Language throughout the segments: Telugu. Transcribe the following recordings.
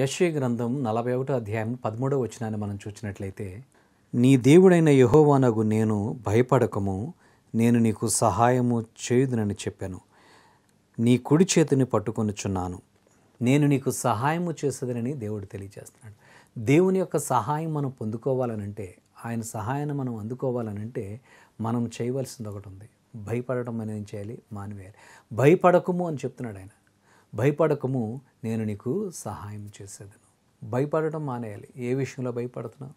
యశ్వ గ్రంథం నలభై ఒకటో అధ్యాయం పదమూడవ వచ్చినాన్ని మనం చూసినట్లయితే నీ దేవుడైన యహోవానగు నేను భయపడకము నేను నీకు సహాయము చేయుదునని చెప్పాను నీ కుడి చేతిని పట్టుకొనుచున్నాను నేను నీకు సహాయము చేసేదనని దేవుడు తెలియజేస్తున్నాడు దేవుని యొక్క సహాయం మనం పొందుకోవాలనంటే ఆయన సహాయాన్ని మనం అందుకోవాలనంటే మనం చేయవలసింది ఒకటి ఉంది భయపడటం అనేది చేయాలి మానివేయాలి భయపడకము అని చెప్తున్నాడు ఆయన భయపడకము నేను నీకు సహాయం చేసేదను భయపడటం మానేయాలి ఏ విషయంలో భయపడుతున్నావు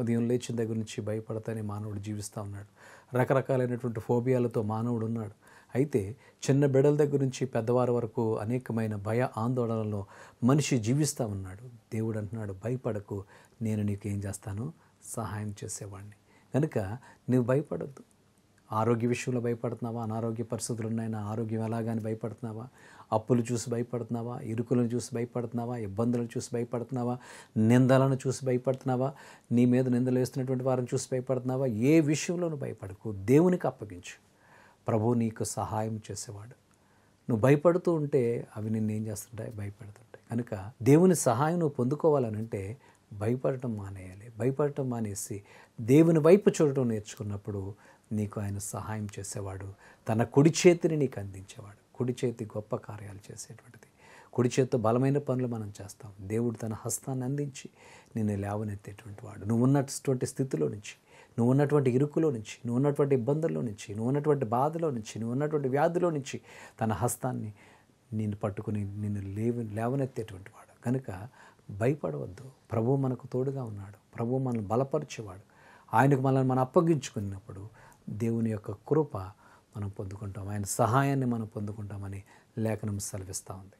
ఉదయం లేచిన దగ్గర నుంచి భయపడతానే మానవుడు జీవిస్తూ ఉన్నాడు రకరకాలైనటువంటి ఫోబియాలతో మానవుడు ఉన్నాడు అయితే చిన్న బిడల దగ్గర నుంచి పెద్దవారి వరకు అనేకమైన భయ ఆందోళనలో మనిషి జీవిస్తూ ఉన్నాడు దేవుడు అంటున్నాడు భయపడకు నేను నీకు ఏం చేస్తాను సహాయం చేసేవాడిని కనుక నువ్వు భయపడద్దు ఆరోగ్య విషయంలో భయపడుతున్నావా అనారోగ్య పరిస్థితులు ఉన్నాయని ఆరోగ్యం ఎలాగని భయపడుతున్నావా అప్పులు చూసి భయపడుతున్నావా ఇరుకులను చూసి భయపడుతున్నావా ఇబ్బందులను చూసి భయపడుతున్నావా నిందలను చూసి భయపడుతున్నావా నీ మీద నిందలు వేస్తున్నటువంటి వారిని చూసి భయపడుతున్నావా ఏ విషయంలోనూ భయపడకు దేవునికి అప్పగించు ప్రభు నీకు సహాయం చేసేవాడు నువ్వు భయపడుతూ ఉంటే అవి ఏం చేస్తుంటాయి భయపడుతుంటాయి కనుక దేవుని సహాయం నువ్వు పొందుకోవాలనంటే భయపడటం మానేయాలి భయపడటం మానేసి దేవుని వైపు చూడటం నేర్చుకున్నప్పుడు నీకు ఆయన సహాయం చేసేవాడు తన కుడి చేతిని నీకు అందించేవాడు కుడి చేతి గొప్ప కార్యాలు చేసేటువంటిది కుడి చేతితో బలమైన పనులు మనం చేస్తాం దేవుడు తన హస్తాన్ని అందించి నిన్ను లేవనెత్తేటువంటి వాడు నువ్వు ఉన్నటువంటి స్థితిలో నుంచి నువ్వు ఉన్నటువంటి ఇరుకులో నుంచి నువ్వు ఉన్నటువంటి ఇబ్బందుల్లో నుంచి నువ్వు ఉన్నటువంటి బాధలో నుంచి నువ్వు ఉన్నటువంటి వ్యాధిలో నుంచి తన హస్తాన్ని నిన్ను పట్టుకుని నిన్ను లేవ లేవనెత్తేటువంటి వాడు కనుక భయపడవద్దు ప్రభువు మనకు తోడుగా ఉన్నాడు ప్రభు మనల్ని బలపరిచేవాడు ఆయనకు మనల్ని మనం అప్పగించుకున్నప్పుడు దేవుని యొక్క కృప మనం పొందుకుంటాం ఆయన సహాయాన్ని మనం పొందుకుంటామని లేఖనం సెలవిస్తూ ఉంది